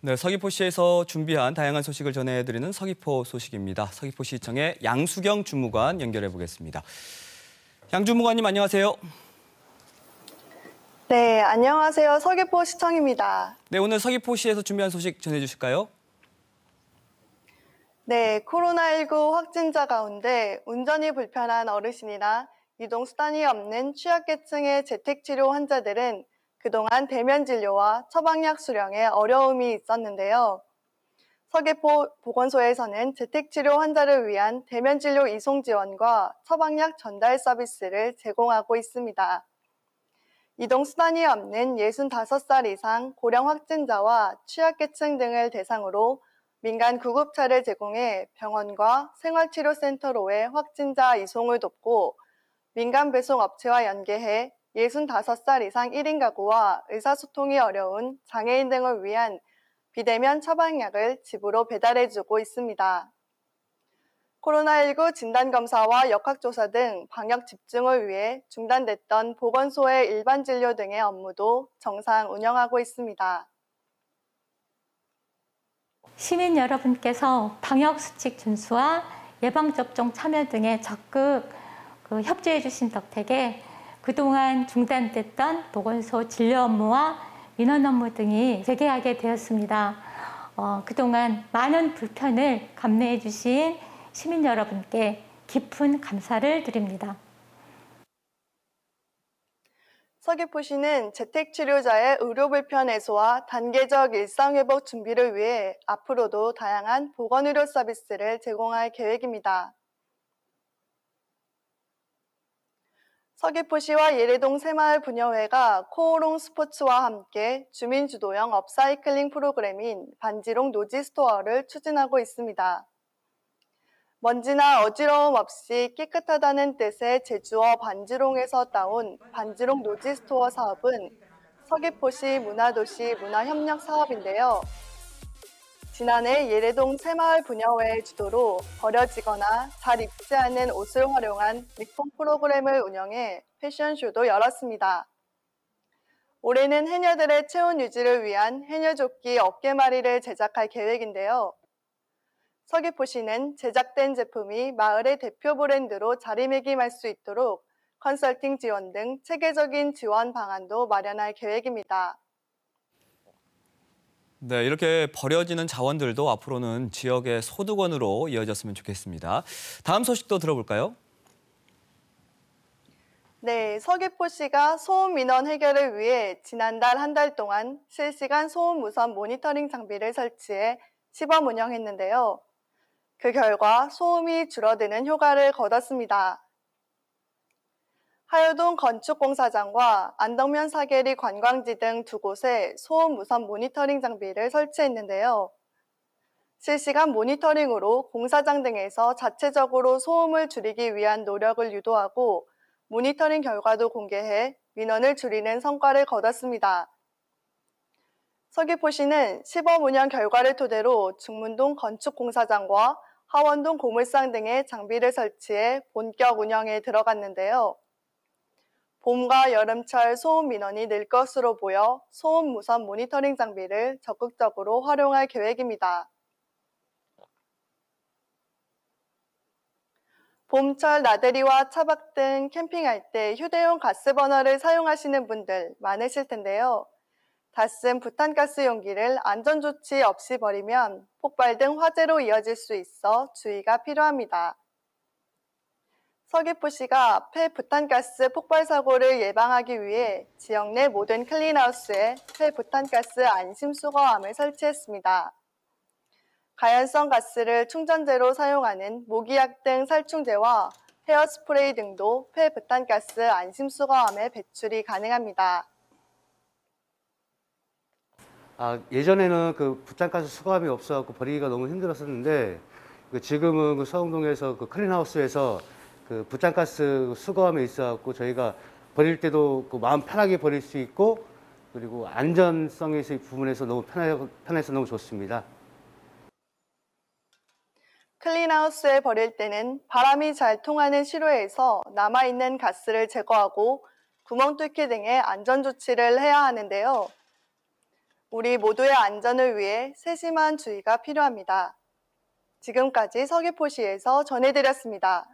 네, 서귀포시에서 준비한 다양한 소식을 전해드리는 서귀포 소식입니다. 서귀포시청의 양수경 주무관 연결해 보겠습니다. 양 주무관님 안녕하세요. 네, 안녕하세요. 서귀포시청입니다. 네, 오늘 서귀포시에서 준비한 소식 전해주실까요? 네, 코로나19 확진자 가운데 운전이 불편한 어르신이나 이동수단이 없는 취약계층의 재택치료 환자들은 그동안 대면 진료와 처방약 수령에 어려움이 있었는데요. 서귀포 보건소에서는 재택치료 환자를 위한 대면 진료 이송 지원과 처방약 전달 서비스를 제공하고 있습니다. 이동수단이 없는 65살 이상 고령 확진자와 취약계층 등을 대상으로 민간 구급차를 제공해 병원과 생활치료센터로의 확진자 이송을 돕고 민간 배송업체와 연계해 65살 이상 1인 가구와 의사소통이 어려운 장애인 등을 위한 비대면 처방약을 집으로 배달해주고 있습니다. 코로나19 진단검사와 역학조사 등 방역 집중을 위해 중단됐던 보건소의 일반 진료 등의 업무도 정상 운영하고 있습니다. 시민 여러분께서 방역수칙 준수와 예방접종 참여 등에 적극 그 협조해 주신 덕택에 그동안 중단됐던 보건소 진료 업무와 민원 업무 등이 재개하게 되었습니다. 어, 그동안 많은 불편을 감내해 주신 시민 여러분께 깊은 감사를 드립니다. 서귀포시는 재택치료자의 의료 불편 해소와 단계적 일상회복 준비를 위해 앞으로도 다양한 보건의료 서비스를 제공할 계획입니다. 서귀포시와 예래동 새마을 분녀회가 코오롱 스포츠와 함께 주민 주도형 업사이클링 프로그램인 반지롱 노지 스토어를 추진하고 있습니다. 먼지나 어지러움 없이 깨끗하다는 뜻의 제주어 반지롱에서 따온 반지롱 노지 스토어 사업은 서귀포시 문화도시 문화협력 사업인데요. 지난해 예래동 새마을 분녀회의 주도로 버려지거나 잘 입지 않는 옷을 활용한 리폼 프로그램을 운영해 패션쇼도 열었습니다. 올해는 해녀들의 체온 유지를 위한 해녀조끼 어깨마리를 제작할 계획인데요. 서귀포시는 제작된 제품이 마을의 대표 브랜드로 자리매김할 수 있도록 컨설팅 지원 등 체계적인 지원 방안도 마련할 계획입니다. 네, 이렇게 버려지는 자원들도 앞으로는 지역의 소득원으로 이어졌으면 좋겠습니다. 다음 소식도 들어볼까요? 네, 서귀포시가 소음 민원 해결을 위해 지난달 한 달 동안 실시간 소음 무선 모니터링 장비를 설치해 시범 운영했는데요. 그 결과 소음이 줄어드는 효과를 거뒀습니다. 하여동 건축공사장과 안덕면 사계리 관광지 등 두 곳에 소음 무선 모니터링 장비를 설치했는데요. 실시간 모니터링으로 공사장 등에서 자체적으로 소음을 줄이기 위한 노력을 유도하고 모니터링 결과도 공개해 민원을 줄이는 성과를 거뒀습니다. 서귀포시는 시범 운영 결과를 토대로 중문동 건축공사장과 하원동 고물상 등의 장비를 설치해 본격 운영에 들어갔는데요. 봄과 여름철 소음 민원이 늘 것으로 보여 소음 무선 모니터링 장비를 적극적으로 활용할 계획입니다. 봄철 나들이와 차박 등 캠핑할 때 휴대용 가스버너를 사용하시는 분들 많으실 텐데요. 다 쓴 부탄가스 용기를 안전조치 없이 버리면 폭발 등 화재로 이어질 수 있어 주의가 필요합니다. 서귀포시가 폐부탄가스 폭발 사고를 예방하기 위해 지역 내 모든 클린하우스에 폐부탄가스 안심 수거함을 설치했습니다. 가연성 가스를 충전재로 사용하는 모기약 등 살충제와 헤어스프레이 등도 폐부탄가스 안심 수거함에 배출이 가능합니다. 아, 예전에는 그 부탄가스 수거함이 없어갖고 버리기가 너무 힘들었었는데 그 지금은 그 서흥동에서 그 클린하우스에서 그 부탄가스 수거함에 있어갖고 저희가 버릴 때도 그 마음 편하게 버릴 수 있고 그리고 안전성의 부분에서 너무 편해, 편해서 너무 좋습니다. 클린하우스에 버릴 때는 바람이 잘 통하는 실외에서 남아있는 가스를 제거하고 구멍 뚫기 등의 안전 조치를 해야 하는데요. 우리 모두의 안전을 위해 세심한 주의가 필요합니다. 지금까지 서귀포시에서 전해드렸습니다.